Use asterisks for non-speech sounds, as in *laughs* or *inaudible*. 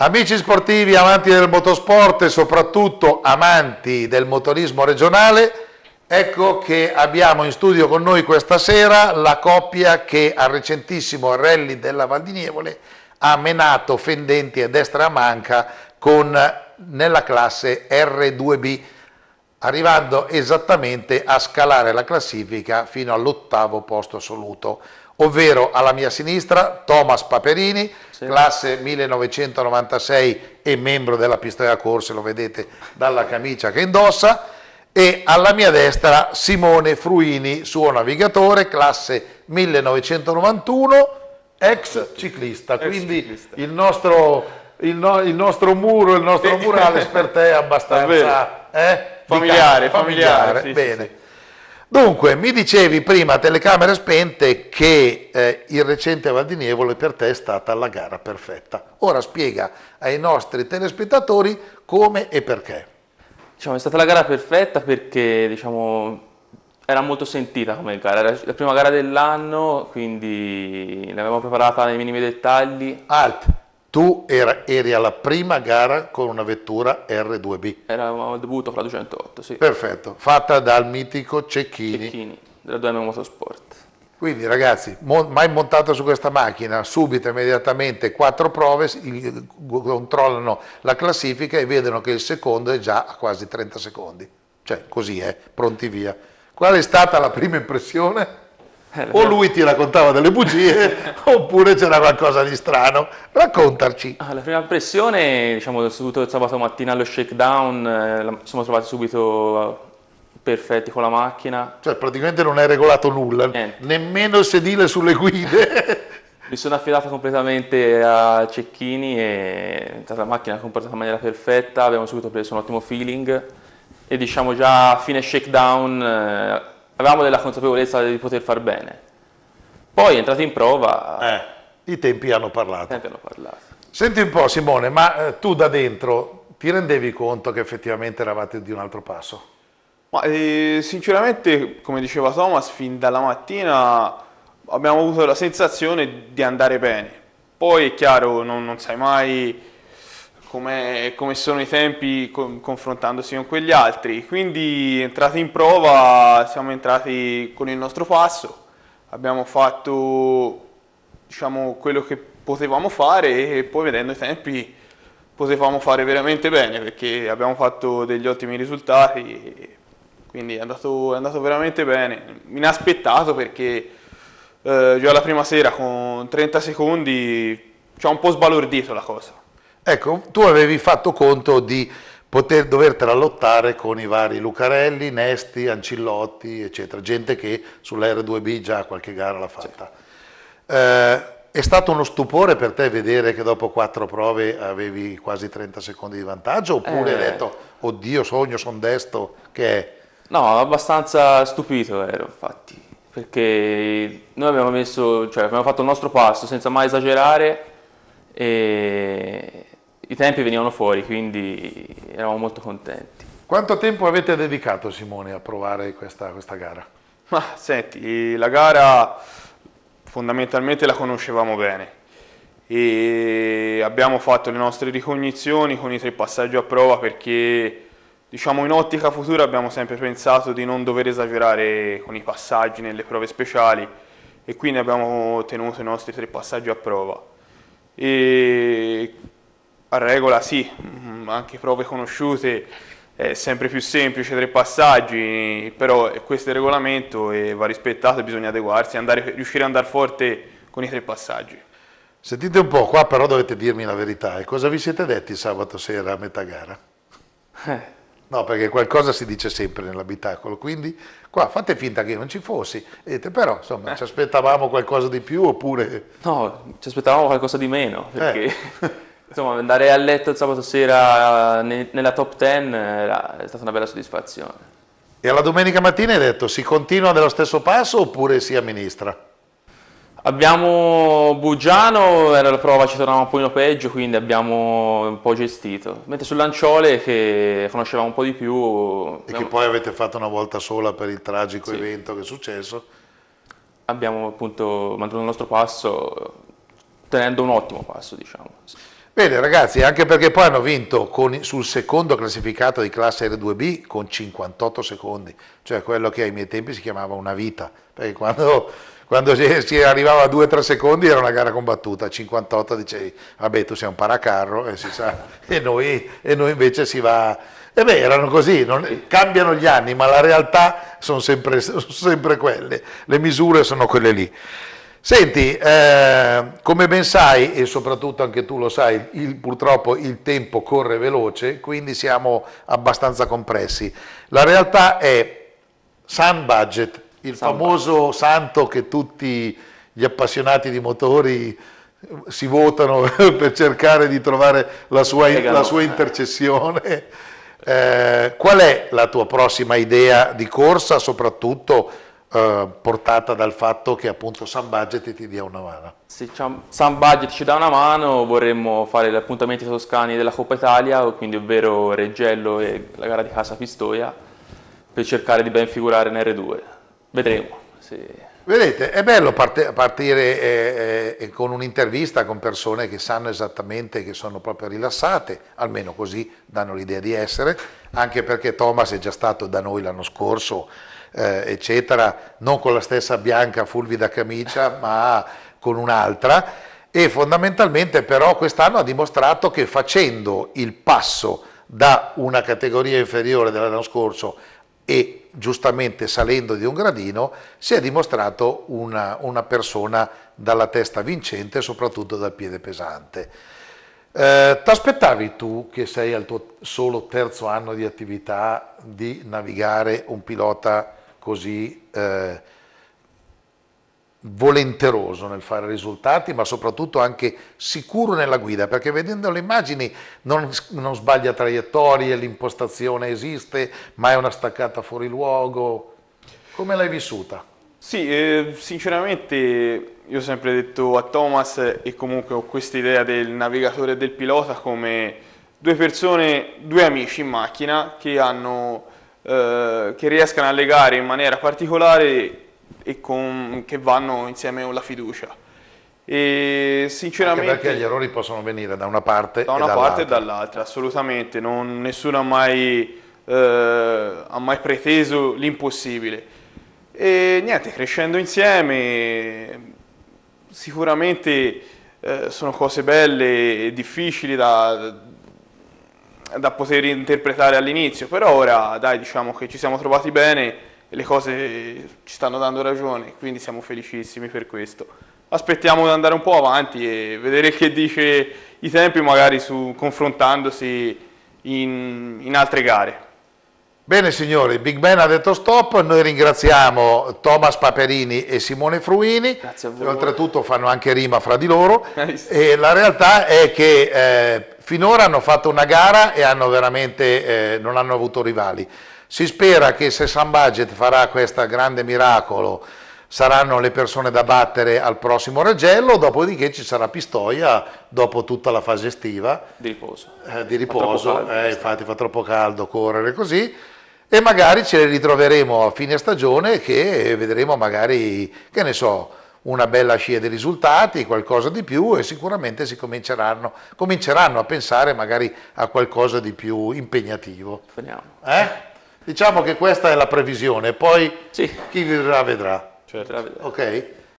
Amici sportivi, amanti del motosport e soprattutto amanti del motorismo regionale, ecco che abbiamo in studio con noi questa sera la coppia che al recentissimo rally della Val di Nievole ha menato Fendenti e Destra Manca con, nella classe R2B, arrivando esattamente a scalare la classifica fino all'ottavo posto assoluto, ovvero alla mia sinistra Thomas Paperini, sì. classe 1996 e membro della Pistoia Corse, lo vedete dalla camicia che indossa, e alla mia destra Simone Fruini, suo navigatore, classe 1991, ex ciclista, ex quindi ciclista. Il, nostro, il, no, il nostro muro, il nostro murales per te è abbastanza... Eh, familiare, familiare, familiare. Sì, bene. Sì, Dunque, mi dicevi prima, telecamere spente, che eh, il recente Valdinievole per te è stata la gara perfetta. Ora spiega ai nostri telespettatori come e perché. Diciamo, è stata la gara perfetta perché diciamo, era molto sentita come gara, era la prima gara dell'anno, quindi l'avevamo preparata nei minimi dettagli. Alt. Tu era, eri alla prima gara con una vettura R2B. Eravamo al debutto fra 208, sì. Perfetto, fatta dal mitico Cecchini. Cecchini, della 2 Motorsport. Quindi ragazzi, mon- mai montato su questa macchina, subito, immediatamente, quattro prove, il, controllano la classifica e vedono che il secondo è già a quasi 30 secondi. Cioè, così è, pronti via. Qual è stata la prima impressione? Eh, o lui ti raccontava delle bugie *laughs* oppure c'era qualcosa di strano. Raccontarci. Alla ah, prima impressione diciamo, seduto il sabato mattina allo shakedown, eh, siamo trovati subito eh, perfetti con la macchina. Cioè, praticamente non è regolato nulla, Niente. nemmeno il sedile sulle guide. *laughs* Mi sono affidato completamente a Cecchini e la macchina è comportata in maniera perfetta, abbiamo subito preso un ottimo feeling e diciamo già a fine shakedown... Eh, avevamo della consapevolezza di poter far bene. Poi entrato in prova... Eh, i tempi hanno parlato. Tempi hanno parlato. Senti un po' Simone, ma eh, tu da dentro ti rendevi conto che effettivamente eravate di un altro passo? Ma, eh, sinceramente, come diceva Thomas, fin dalla mattina abbiamo avuto la sensazione di andare bene. Poi è chiaro, non, non sai mai come, come, sono i tempi con, confrontandosi con quegli altri. Quindi entrati in prova siamo entrati con il nostro passo, abbiamo fatto diciamo, quello che potevamo fare e poi vedendo i tempi potevamo fare veramente bene perché abbiamo fatto degli ottimi risultati quindi è andato, è andato veramente bene, inaspettato perché eh, già la prima sera con 30 secondi ci ha un po' sbalordito la cosa Ecco, tu avevi fatto conto di poter, dovertela lottare con i vari Lucarelli, Nesti, Ancillotti, eccetera, gente che sull'R2B già qualche gara l'ha fatta. Sì. Eh, è stato uno stupore per te vedere che dopo quattro prove avevi quasi 30 secondi di vantaggio oppure eh, hai detto, oddio, sogno, son destro, che è? No, abbastanza stupito ero, infatti, perché noi abbiamo, messo, cioè, abbiamo fatto il nostro passo senza mai esagerare e i tempi venivano fuori, quindi eravamo molto contenti. Quanto tempo avete dedicato, Simone, a provare questa, questa gara? Ma senti, la gara fondamentalmente la conoscevamo bene e abbiamo fatto le nostre ricognizioni con i tre passaggi a prova perché diciamo in ottica futura abbiamo sempre pensato di non dover esagerare con i passaggi nelle prove speciali e quindi abbiamo tenuto i nostri tre passaggi a prova e a regola sì, mm, anche prove conosciute è sempre più semplice, tre passaggi, però questo è il regolamento e va rispettato, bisogna adeguarsi, andare, riuscire ad andare forte con i tre passaggi. Sentite un po', qua però dovete dirmi la verità, e cosa vi siete detti sabato sera a metà gara? Eh. No, perché qualcosa si dice sempre nell'abitacolo, quindi qua fate finta che non ci fossi, dite, però insomma eh. ci aspettavamo qualcosa di più oppure... No, ci aspettavamo qualcosa di meno, eh. perché... Eh. *laughs* Insomma, andare a letto il sabato sera eh, nella top 10 eh, è stata una bella soddisfazione. E alla domenica mattina hai detto si continua nello stesso passo oppure si amministra? Abbiamo Bugiano, era la prova, ci tornavamo un po' peggio, quindi abbiamo un po' gestito. Mentre sul Lanciole, che conoscevamo un po' di più... E che poi avete fatto una volta sola per il tragico sì. evento che è successo. Abbiamo appunto mantenuto il nostro passo, tenendo un ottimo passo, diciamo. Bene ragazzi, anche perché poi hanno vinto con, sul secondo classificato di classe R2B con 58 secondi, cioè quello che ai miei tempi si chiamava una vita, perché quando, quando si arrivava a 2-3 secondi era una gara combattuta, 58 dicevi, vabbè tu sei un paracarro e, si sa, e, noi, e noi, invece si va... E beh, erano così, non, cambiano gli anni, ma la realtà sono sempre, sono sempre quelle, le misure sono quelle lì. Senti, eh, come ben sai, e soprattutto anche tu lo sai, il, purtroppo il tempo corre veloce, quindi siamo abbastanza compressi. La realtà è Sun Budget, il Sun famoso budget. santo che tutti gli appassionati di motori eh, si votano *laughs* per cercare di trovare la sua, la sua intercessione. Eh, qual è la tua prossima idea di corsa, soprattutto? Eh, portata dal fatto che appunto San Budget ti dia una mano. Se San Budget ci dà una mano vorremmo fare gli appuntamenti toscani della Coppa Italia, quindi ovvero Reggello e la gara di Casa Pistoia, per cercare di ben figurare in R2. Vedremo. Sì. Vedete, è bello partire eh, eh, eh, con un'intervista con persone che sanno esattamente che sono proprio rilassate, almeno così danno l'idea di essere, anche perché Thomas è già stato da noi l'anno scorso eh, eccetera, non con la stessa bianca fulvida camicia, ma con un'altra. E fondamentalmente però quest'anno ha dimostrato che facendo il passo da una categoria inferiore dell'anno scorso e giustamente salendo di un gradino, si è dimostrato una, una persona dalla testa vincente e soprattutto dal piede pesante. Eh, Ti aspettavi tu, che sei al tuo solo terzo anno di attività, di navigare un pilota così eh, volenteroso nel fare risultati, ma soprattutto anche sicuro nella guida, perché vedendo le immagini non, non sbaglia traiettorie, l'impostazione esiste, ma è una staccata fuori luogo. Come l'hai vissuta? Sì, eh, sinceramente io ho sempre detto a Thomas e comunque ho questa idea del navigatore e del pilota come due persone, due amici in macchina che hanno eh, che riescano a legare in maniera particolare e con, che vanno insieme con la fiducia. E sinceramente... Anche perché gli errori possono venire da una parte da una e parte e dall'altra, assolutamente. Non, nessuno ha mai, eh, ha mai preteso l'impossibile. E niente, crescendo insieme sicuramente eh, sono cose belle e difficili da, da poter interpretare all'inizio, però ora dai diciamo che ci siamo trovati bene, e le cose ci stanno dando ragione, quindi siamo felicissimi per questo. Aspettiamo di andare un po' avanti e vedere che dice i tempi magari su, confrontandosi in, in altre gare. Bene signori, Big Ben ha detto stop, noi ringraziamo Thomas Paperini e Simone Fruini, Grazie a voi. oltretutto fanno anche rima fra di loro *laughs* e la realtà è che eh, Finora hanno fatto una gara e hanno eh, non hanno avuto rivali. Si spera che se San Budget farà questo grande miracolo saranno le persone da battere al prossimo Reggello, dopodiché ci sarà Pistoia dopo tutta la fase estiva. Di riposo. Eh, di riposo, caldo, eh, infatti fa troppo caldo correre così. E magari ce le ritroveremo a fine stagione che vedremo magari, che ne so, una bella scia di risultati, qualcosa di più e sicuramente si cominceranno, cominceranno a pensare magari a qualcosa di più impegnativo. Eh? Diciamo che questa è la previsione, poi sì. chi vivrà vedrà. Certo. Ok?